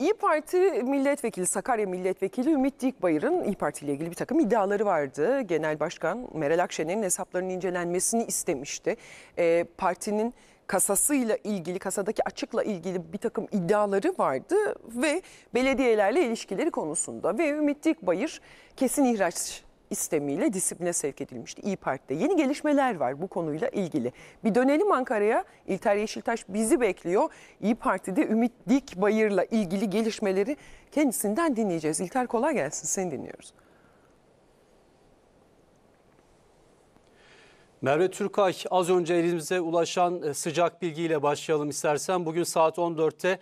İyi Parti milletvekili, Sakarya milletvekili Ümit Dikbayır'ın İyi Parti ile ilgili bir takım iddiaları vardı. Genel Başkan Meral Akşener'in hesaplarının incelenmesini istemişti. E, partinin kasasıyla ilgili, kasadaki açıkla ilgili bir takım iddiaları vardı ve belediyelerle ilişkileri konusunda ve Ümit Dikbayır kesin ihraç istemiyle disipline sevk edilmişti İyi Parti'de. Yeni gelişmeler var bu konuyla ilgili. Bir dönelim Ankara'ya. İlter Yeşiltaş bizi bekliyor. İyi Parti'de Ümit Dikbayır'la ilgili gelişmeleri kendisinden dinleyeceğiz. İlter kolay gelsin seni dinliyoruz. Merve Türkay az önce elimize ulaşan e, sıcak bilgiyle başlayalım istersen. Bugün saat 14'te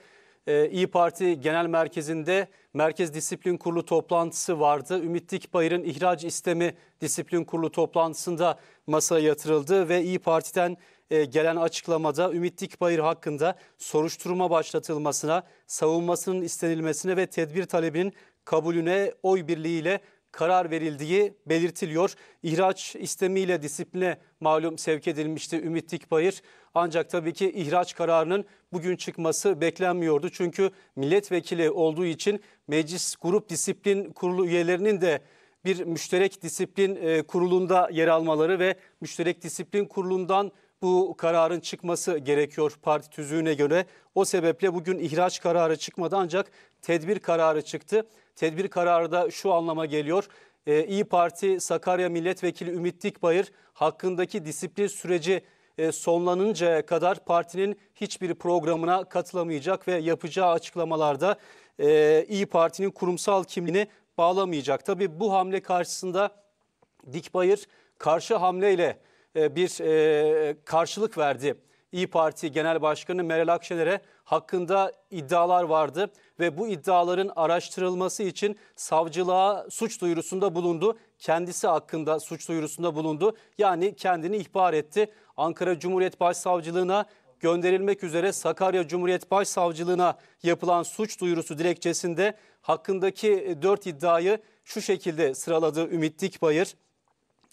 e, İyi Parti Genel Merkezi'nde Merkez Disiplin Kurulu toplantısı vardı. Ümit Dikbayır'ın ihraç istemi Disiplin Kurulu toplantısında masaya yatırıldı ve İyi Parti'den e, gelen açıklamada Ümit Dikbayır hakkında soruşturma başlatılmasına, savunmasının istenilmesine ve tedbir talebinin kabulüne oy birliğiyle karar verildiği belirtiliyor. İhraç istemiyle disipline malum sevk edilmişti Ümit Dikbayır. Ancak tabii ki ihraç kararının bugün çıkması beklenmiyordu. Çünkü milletvekili olduğu için meclis grup disiplin kurulu üyelerinin de bir müşterek disiplin e, kurulunda yer almaları ve müşterek disiplin kurulundan bu kararın çıkması gerekiyor parti tüzüğüne göre. O sebeple bugün ihraç kararı çıkmadı ancak tedbir kararı çıktı. Tedbir kararı da şu anlama geliyor. Ee, İyi Parti Sakarya Milletvekili Ümit Dikbayır hakkındaki disiplin süreci e, sonlanıncaya kadar partinin hiçbir programına katılamayacak ve yapacağı açıklamalarda e, İyi Parti'nin kurumsal kimliğini bağlamayacak. Tabii bu hamle karşısında Dikbayır karşı hamleyle e, bir e, karşılık verdi. İyi Parti Genel Başkanı Meral Akşener'e hakkında iddialar vardı ve bu iddiaların araştırılması için savcılığa suç duyurusunda bulundu. Kendisi hakkında suç duyurusunda bulundu. Yani kendini ihbar etti. Ankara Cumhuriyet Başsavcılığına gönderilmek üzere Sakarya Cumhuriyet Başsavcılığına yapılan suç duyurusu dilekçesinde hakkındaki dört iddiayı şu şekilde sıraladı Ümit Dikbayır.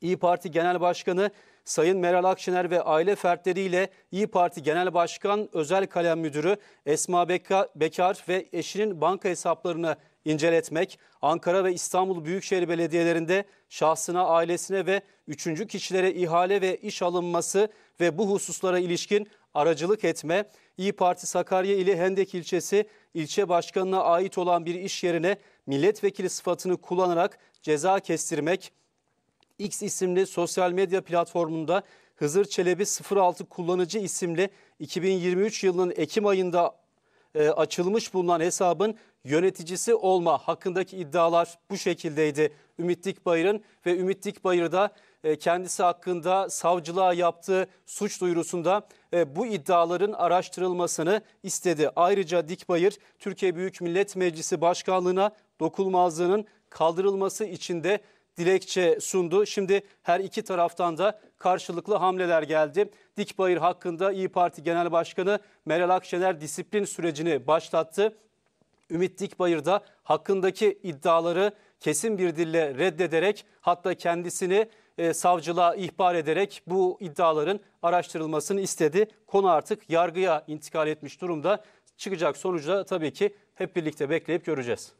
İyi Parti Genel Başkanı Sayın Meral Akşener ve aile fertleriyle İyi Parti Genel Başkan Özel Kalem Müdürü Esma Bekar ve eşinin banka hesaplarını inceletmek, Ankara ve İstanbul Büyükşehir Belediyelerinde şahsına, ailesine ve üçüncü kişilere ihale ve iş alınması ve bu hususlara ilişkin aracılık etme, İyi Parti Sakarya ili Hendek ilçesi ilçe başkanına ait olan bir iş yerine milletvekili sıfatını kullanarak ceza kestirmek, X isimli sosyal medya platformunda Hızır Çelebi 06 kullanıcı isimli 2023 yılının Ekim ayında e, açılmış bulunan hesabın yöneticisi olma hakkındaki iddialar bu şekildeydi. Ümit Dikbayır'ın ve Ümit Dikbayır'da e, kendisi hakkında savcılığa yaptığı suç duyurusunda e, bu iddiaların araştırılmasını istedi. Ayrıca Dikbayır Türkiye Büyük Millet Meclisi Başkanlığı'na dokunmazlığının kaldırılması için de dilekçe sundu. Şimdi her iki taraftan da karşılıklı hamleler geldi. Dikbayır hakkında İyi Parti Genel Başkanı Meral Akşener disiplin sürecini başlattı. Ümit Dikbayır da hakkındaki iddiaları kesin bir dille reddederek hatta kendisini e, savcılığa ihbar ederek bu iddiaların araştırılmasını istedi. Konu artık yargıya intikal etmiş durumda. Çıkacak sonucu da tabii ki hep birlikte bekleyip göreceğiz.